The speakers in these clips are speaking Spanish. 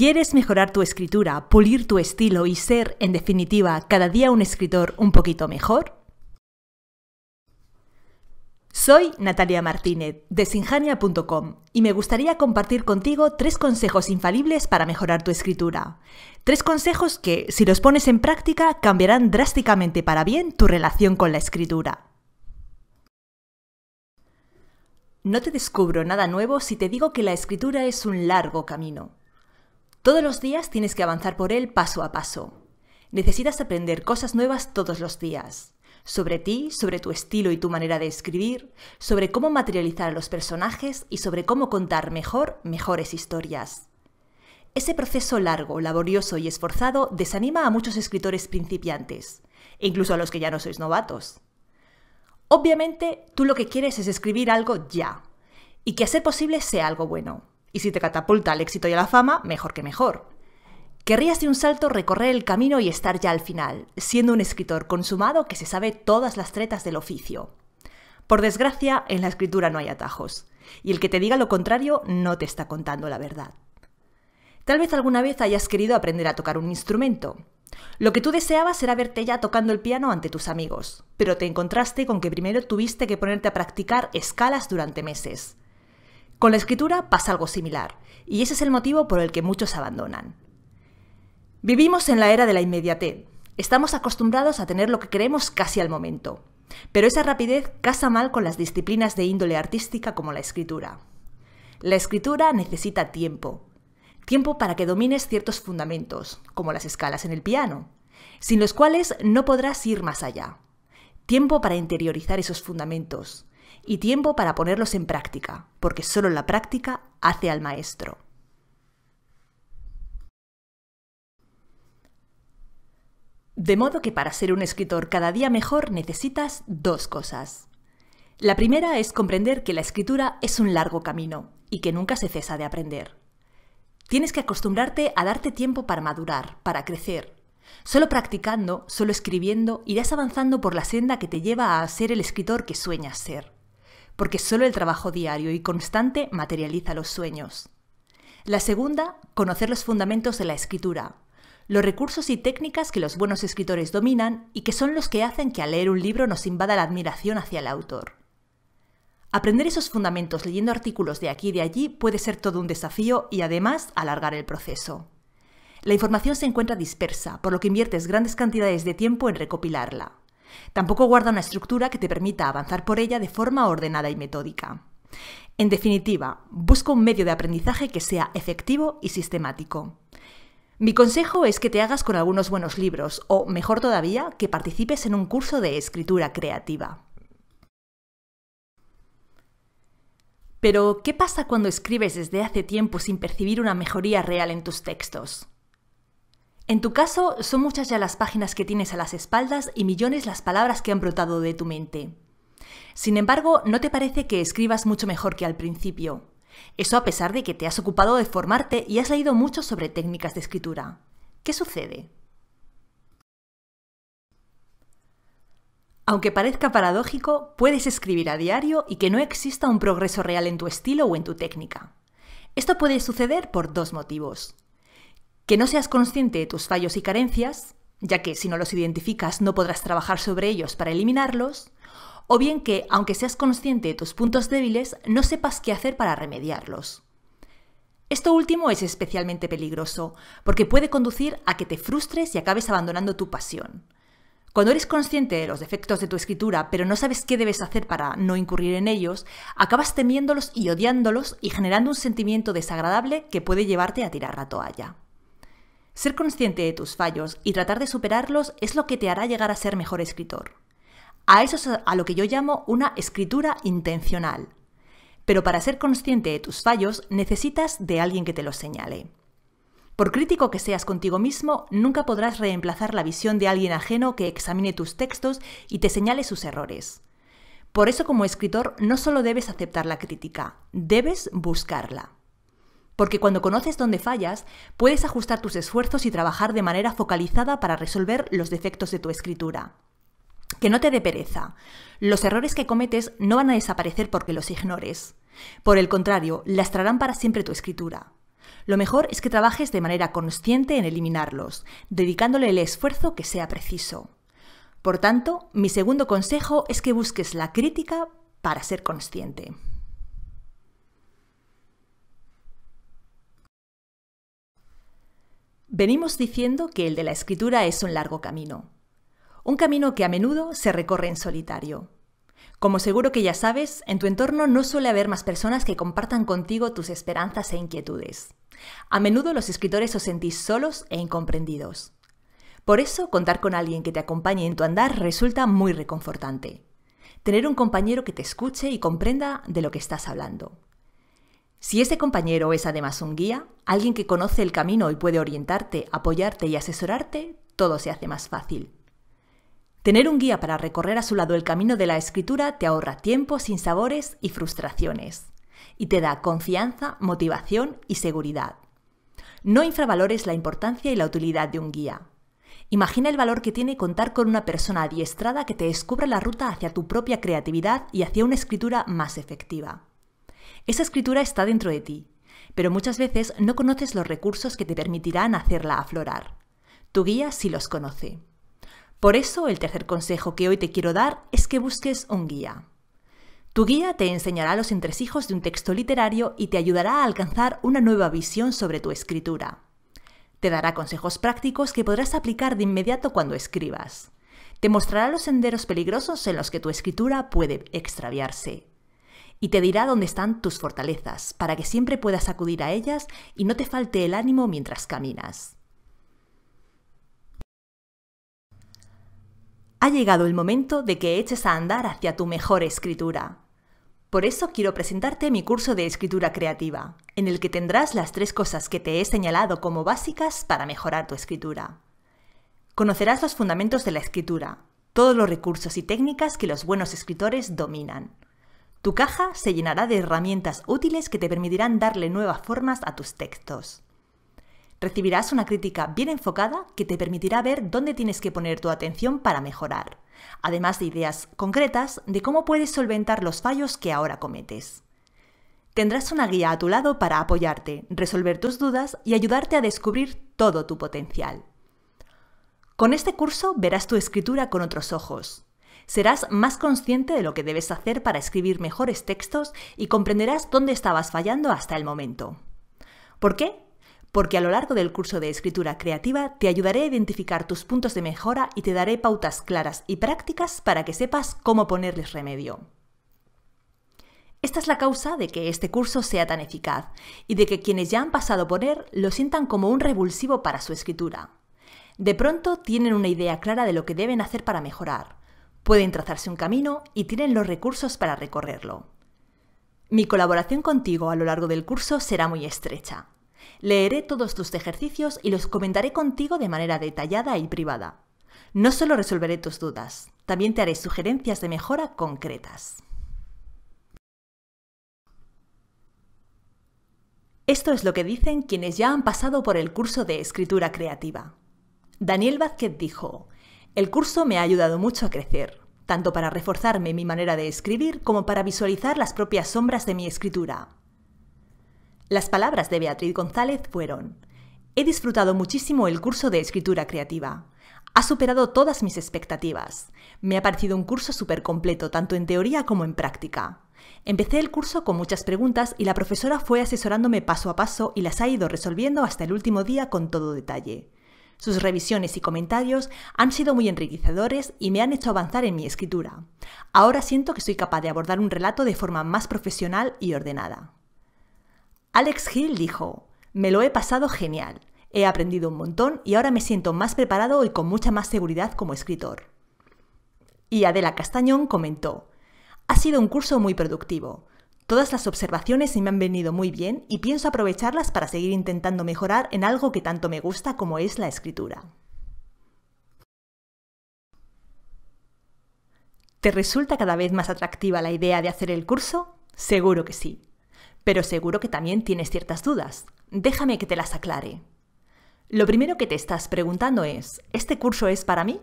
¿Quieres mejorar tu escritura, pulir tu estilo y ser, en definitiva, cada día un escritor un poquito mejor? Soy Natalia Martínez de Sinjania.com y me gustaría compartir contigo tres consejos infalibles para mejorar tu escritura. Tres consejos que, si los pones en práctica, cambiarán drásticamente para bien tu relación con la escritura. No te descubro nada nuevo si te digo que la escritura es un largo camino. Todos los días tienes que avanzar por él paso a paso. Necesitas aprender cosas nuevas todos los días. Sobre ti, sobre tu estilo y tu manera de escribir, sobre cómo materializar a los personajes y sobre cómo contar mejor, mejores historias. Ese proceso largo, laborioso y esforzado desanima a muchos escritores principiantes, e incluso a los que ya no sois novatos. Obviamente, tú lo que quieres es escribir algo ya, y que a ser posible sea algo bueno. Y si te catapulta al éxito y a la fama, mejor que mejor. Querrías de un salto recorrer el camino y estar ya al final, siendo un escritor consumado que se sabe todas las tretas del oficio. Por desgracia, en la escritura no hay atajos, y el que te diga lo contrario no te está contando la verdad. Tal vez alguna vez hayas querido aprender a tocar un instrumento. Lo que tú deseabas era verte ya tocando el piano ante tus amigos, pero te encontraste con que primero tuviste que ponerte a practicar escalas durante meses, con la escritura pasa algo similar, y ese es el motivo por el que muchos abandonan. Vivimos en la era de la inmediatez. Estamos acostumbrados a tener lo que queremos casi al momento, pero esa rapidez casa mal con las disciplinas de índole artística como la escritura. La escritura necesita tiempo. Tiempo para que domines ciertos fundamentos, como las escalas en el piano, sin los cuales no podrás ir más allá. Tiempo para interiorizar esos fundamentos, y tiempo para ponerlos en práctica, porque solo la práctica hace al maestro. De modo que para ser un escritor cada día mejor necesitas dos cosas. La primera es comprender que la escritura es un largo camino y que nunca se cesa de aprender. Tienes que acostumbrarte a darte tiempo para madurar, para crecer. Solo practicando, solo escribiendo, irás avanzando por la senda que te lleva a ser el escritor que sueñas ser porque solo el trabajo diario y constante materializa los sueños. La segunda, conocer los fundamentos de la escritura, los recursos y técnicas que los buenos escritores dominan y que son los que hacen que al leer un libro nos invada la admiración hacia el autor. Aprender esos fundamentos leyendo artículos de aquí y de allí puede ser todo un desafío y además alargar el proceso. La información se encuentra dispersa, por lo que inviertes grandes cantidades de tiempo en recopilarla. Tampoco guarda una estructura que te permita avanzar por ella de forma ordenada y metódica. En definitiva, busca un medio de aprendizaje que sea efectivo y sistemático. Mi consejo es que te hagas con algunos buenos libros o, mejor todavía, que participes en un curso de escritura creativa. Pero, ¿qué pasa cuando escribes desde hace tiempo sin percibir una mejoría real en tus textos? En tu caso, son muchas ya las páginas que tienes a las espaldas y millones las palabras que han brotado de tu mente. Sin embargo, no te parece que escribas mucho mejor que al principio. Eso a pesar de que te has ocupado de formarte y has leído mucho sobre técnicas de escritura. ¿Qué sucede? Aunque parezca paradójico, puedes escribir a diario y que no exista un progreso real en tu estilo o en tu técnica. Esto puede suceder por dos motivos que no seas consciente de tus fallos y carencias, ya que si no los identificas no podrás trabajar sobre ellos para eliminarlos, o bien que, aunque seas consciente de tus puntos débiles, no sepas qué hacer para remediarlos. Esto último es especialmente peligroso, porque puede conducir a que te frustres y acabes abandonando tu pasión. Cuando eres consciente de los defectos de tu escritura, pero no sabes qué debes hacer para no incurrir en ellos, acabas temiéndolos y odiándolos y generando un sentimiento desagradable que puede llevarte a tirar la toalla. Ser consciente de tus fallos y tratar de superarlos es lo que te hará llegar a ser mejor escritor. A eso es a lo que yo llamo una escritura intencional. Pero para ser consciente de tus fallos necesitas de alguien que te los señale. Por crítico que seas contigo mismo, nunca podrás reemplazar la visión de alguien ajeno que examine tus textos y te señale sus errores. Por eso como escritor no solo debes aceptar la crítica, debes buscarla porque cuando conoces dónde fallas, puedes ajustar tus esfuerzos y trabajar de manera focalizada para resolver los defectos de tu escritura. Que no te dé pereza. Los errores que cometes no van a desaparecer porque los ignores. Por el contrario, lastrarán para siempre tu escritura. Lo mejor es que trabajes de manera consciente en eliminarlos, dedicándole el esfuerzo que sea preciso. Por tanto, mi segundo consejo es que busques la crítica para ser consciente. Venimos diciendo que el de la escritura es un largo camino, un camino que a menudo se recorre en solitario. Como seguro que ya sabes, en tu entorno no suele haber más personas que compartan contigo tus esperanzas e inquietudes. A menudo los escritores os sentís solos e incomprendidos. Por eso, contar con alguien que te acompañe en tu andar resulta muy reconfortante. Tener un compañero que te escuche y comprenda de lo que estás hablando. Si ese compañero es además un guía, alguien que conoce el camino y puede orientarte, apoyarte y asesorarte, todo se hace más fácil. Tener un guía para recorrer a su lado el camino de la escritura te ahorra tiempo, sinsabores y frustraciones. Y te da confianza, motivación y seguridad. No infravalores la importancia y la utilidad de un guía. Imagina el valor que tiene contar con una persona adiestrada que te descubra la ruta hacia tu propia creatividad y hacia una escritura más efectiva. Esa escritura está dentro de ti, pero muchas veces no conoces los recursos que te permitirán hacerla aflorar. Tu guía sí los conoce. Por eso el tercer consejo que hoy te quiero dar es que busques un guía. Tu guía te enseñará los entresijos de un texto literario y te ayudará a alcanzar una nueva visión sobre tu escritura. Te dará consejos prácticos que podrás aplicar de inmediato cuando escribas. Te mostrará los senderos peligrosos en los que tu escritura puede extraviarse y te dirá dónde están tus fortalezas, para que siempre puedas acudir a ellas y no te falte el ánimo mientras caminas. Ha llegado el momento de que eches a andar hacia tu mejor escritura. Por eso quiero presentarte mi curso de escritura creativa, en el que tendrás las tres cosas que te he señalado como básicas para mejorar tu escritura. Conocerás los fundamentos de la escritura, todos los recursos y técnicas que los buenos escritores dominan tu caja se llenará de herramientas útiles que te permitirán darle nuevas formas a tus textos. Recibirás una crítica bien enfocada que te permitirá ver dónde tienes que poner tu atención para mejorar, además de ideas concretas de cómo puedes solventar los fallos que ahora cometes. Tendrás una guía a tu lado para apoyarte, resolver tus dudas y ayudarte a descubrir todo tu potencial. Con este curso verás tu escritura con otros ojos, Serás más consciente de lo que debes hacer para escribir mejores textos y comprenderás dónde estabas fallando hasta el momento. ¿Por qué? Porque a lo largo del curso de escritura creativa te ayudaré a identificar tus puntos de mejora y te daré pautas claras y prácticas para que sepas cómo ponerles remedio. Esta es la causa de que este curso sea tan eficaz y de que quienes ya han pasado por él lo sientan como un revulsivo para su escritura. De pronto tienen una idea clara de lo que deben hacer para mejorar. Pueden trazarse un camino y tienen los recursos para recorrerlo. Mi colaboración contigo a lo largo del curso será muy estrecha. Leeré todos tus ejercicios y los comentaré contigo de manera detallada y privada. No solo resolveré tus dudas, también te haré sugerencias de mejora concretas. Esto es lo que dicen quienes ya han pasado por el curso de escritura creativa. Daniel Vázquez dijo, el curso me ha ayudado mucho a crecer, tanto para reforzarme mi manera de escribir como para visualizar las propias sombras de mi escritura. Las palabras de Beatriz González fueron, He disfrutado muchísimo el curso de escritura creativa. Ha superado todas mis expectativas. Me ha parecido un curso súper completo, tanto en teoría como en práctica. Empecé el curso con muchas preguntas y la profesora fue asesorándome paso a paso y las ha ido resolviendo hasta el último día con todo detalle. Sus revisiones y comentarios han sido muy enriquecedores y me han hecho avanzar en mi escritura. Ahora siento que soy capaz de abordar un relato de forma más profesional y ordenada. Alex Hill dijo, me lo he pasado genial, he aprendido un montón y ahora me siento más preparado y con mucha más seguridad como escritor. Y Adela Castañón comentó, ha sido un curso muy productivo. Todas las observaciones me han venido muy bien y pienso aprovecharlas para seguir intentando mejorar en algo que tanto me gusta como es la escritura. ¿Te resulta cada vez más atractiva la idea de hacer el curso? Seguro que sí. Pero seguro que también tienes ciertas dudas. Déjame que te las aclare. Lo primero que te estás preguntando es, ¿este curso es para mí?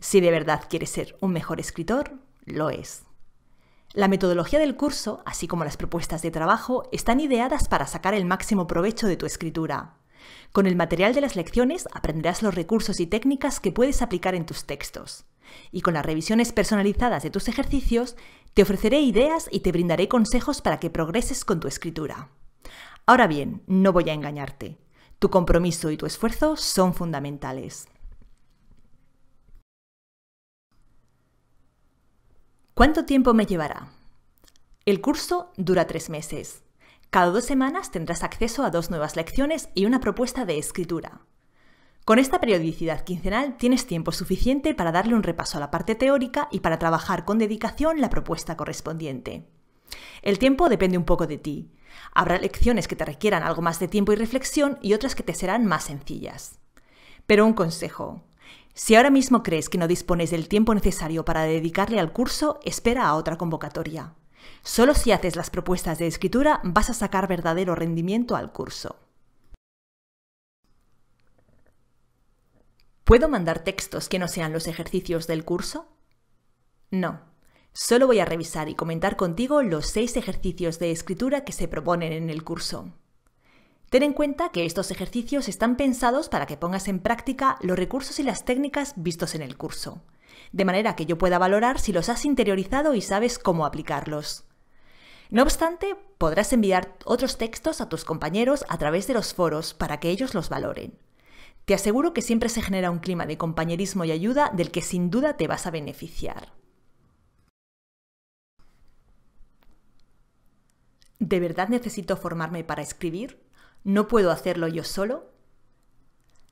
Si de verdad quieres ser un mejor escritor, lo es. La metodología del curso, así como las propuestas de trabajo, están ideadas para sacar el máximo provecho de tu escritura. Con el material de las lecciones aprenderás los recursos y técnicas que puedes aplicar en tus textos. Y con las revisiones personalizadas de tus ejercicios, te ofreceré ideas y te brindaré consejos para que progreses con tu escritura. Ahora bien, no voy a engañarte. Tu compromiso y tu esfuerzo son fundamentales. ¿Cuánto tiempo me llevará? El curso dura tres meses. Cada dos semanas tendrás acceso a dos nuevas lecciones y una propuesta de escritura. Con esta periodicidad quincenal tienes tiempo suficiente para darle un repaso a la parte teórica y para trabajar con dedicación la propuesta correspondiente. El tiempo depende un poco de ti. Habrá lecciones que te requieran algo más de tiempo y reflexión y otras que te serán más sencillas. Pero un consejo, si ahora mismo crees que no dispones del tiempo necesario para dedicarle al curso, espera a otra convocatoria. Solo si haces las propuestas de escritura vas a sacar verdadero rendimiento al curso. ¿Puedo mandar textos que no sean los ejercicios del curso? No. Solo voy a revisar y comentar contigo los seis ejercicios de escritura que se proponen en el curso. Ten en cuenta que estos ejercicios están pensados para que pongas en práctica los recursos y las técnicas vistos en el curso, de manera que yo pueda valorar si los has interiorizado y sabes cómo aplicarlos. No obstante, podrás enviar otros textos a tus compañeros a través de los foros para que ellos los valoren. Te aseguro que siempre se genera un clima de compañerismo y ayuda del que sin duda te vas a beneficiar. ¿De verdad necesito formarme para escribir? ¿No puedo hacerlo yo solo?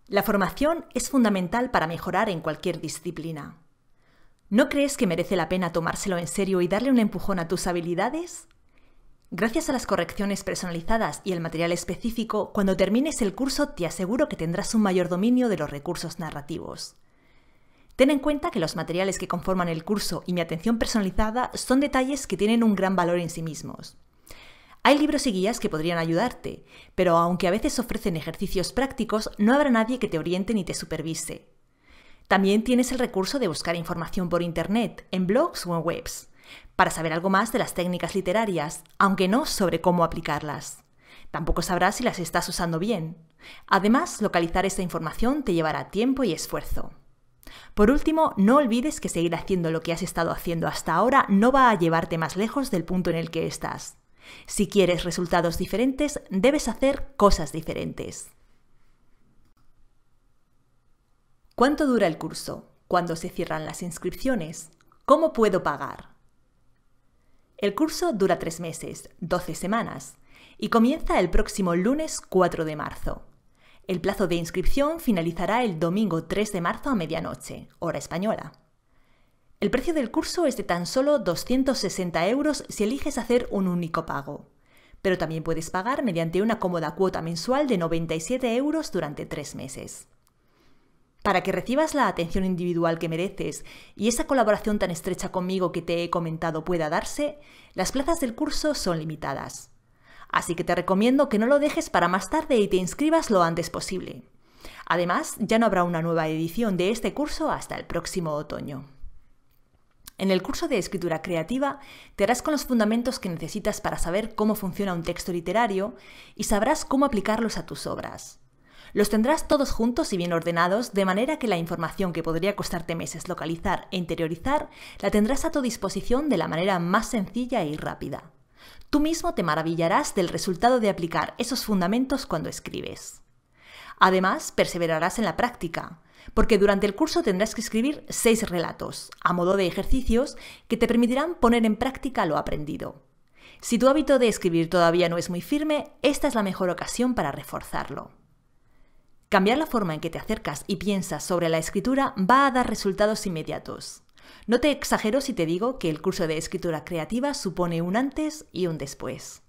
La formación es fundamental para mejorar en cualquier disciplina. ¿No crees que merece la pena tomárselo en serio y darle un empujón a tus habilidades? Gracias a las correcciones personalizadas y el material específico, cuando termines el curso te aseguro que tendrás un mayor dominio de los recursos narrativos. Ten en cuenta que los materiales que conforman el curso y mi atención personalizada son detalles que tienen un gran valor en sí mismos. Hay libros y guías que podrían ayudarte, pero aunque a veces ofrecen ejercicios prácticos, no habrá nadie que te oriente ni te supervise. También tienes el recurso de buscar información por Internet, en blogs o en webs, para saber algo más de las técnicas literarias, aunque no sobre cómo aplicarlas. Tampoco sabrás si las estás usando bien. Además, localizar esta información te llevará tiempo y esfuerzo. Por último, no olvides que seguir haciendo lo que has estado haciendo hasta ahora no va a llevarte más lejos del punto en el que estás. Si quieres resultados diferentes, debes hacer cosas diferentes. ¿Cuánto dura el curso? ¿Cuándo se cierran las inscripciones? ¿Cómo puedo pagar? El curso dura tres meses, 12 semanas, y comienza el próximo lunes 4 de marzo. El plazo de inscripción finalizará el domingo 3 de marzo a medianoche, hora española. El precio del curso es de tan solo 260 euros si eliges hacer un único pago. Pero también puedes pagar mediante una cómoda cuota mensual de 97 euros durante tres meses. Para que recibas la atención individual que mereces y esa colaboración tan estrecha conmigo que te he comentado pueda darse, las plazas del curso son limitadas. Así que te recomiendo que no lo dejes para más tarde y te inscribas lo antes posible. Además, ya no habrá una nueva edición de este curso hasta el próximo otoño. En el curso de escritura creativa te harás con los fundamentos que necesitas para saber cómo funciona un texto literario y sabrás cómo aplicarlos a tus obras. Los tendrás todos juntos y bien ordenados, de manera que la información que podría costarte meses localizar e interiorizar, la tendrás a tu disposición de la manera más sencilla y rápida. Tú mismo te maravillarás del resultado de aplicar esos fundamentos cuando escribes. Además, perseverarás en la práctica, porque durante el curso tendrás que escribir seis relatos, a modo de ejercicios, que te permitirán poner en práctica lo aprendido. Si tu hábito de escribir todavía no es muy firme, esta es la mejor ocasión para reforzarlo. Cambiar la forma en que te acercas y piensas sobre la escritura va a dar resultados inmediatos. No te exagero si te digo que el curso de escritura creativa supone un antes y un después.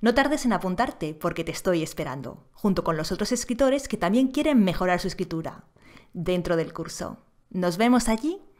No tardes en apuntarte porque te estoy esperando, junto con los otros escritores que también quieren mejorar su escritura dentro del curso. Nos vemos allí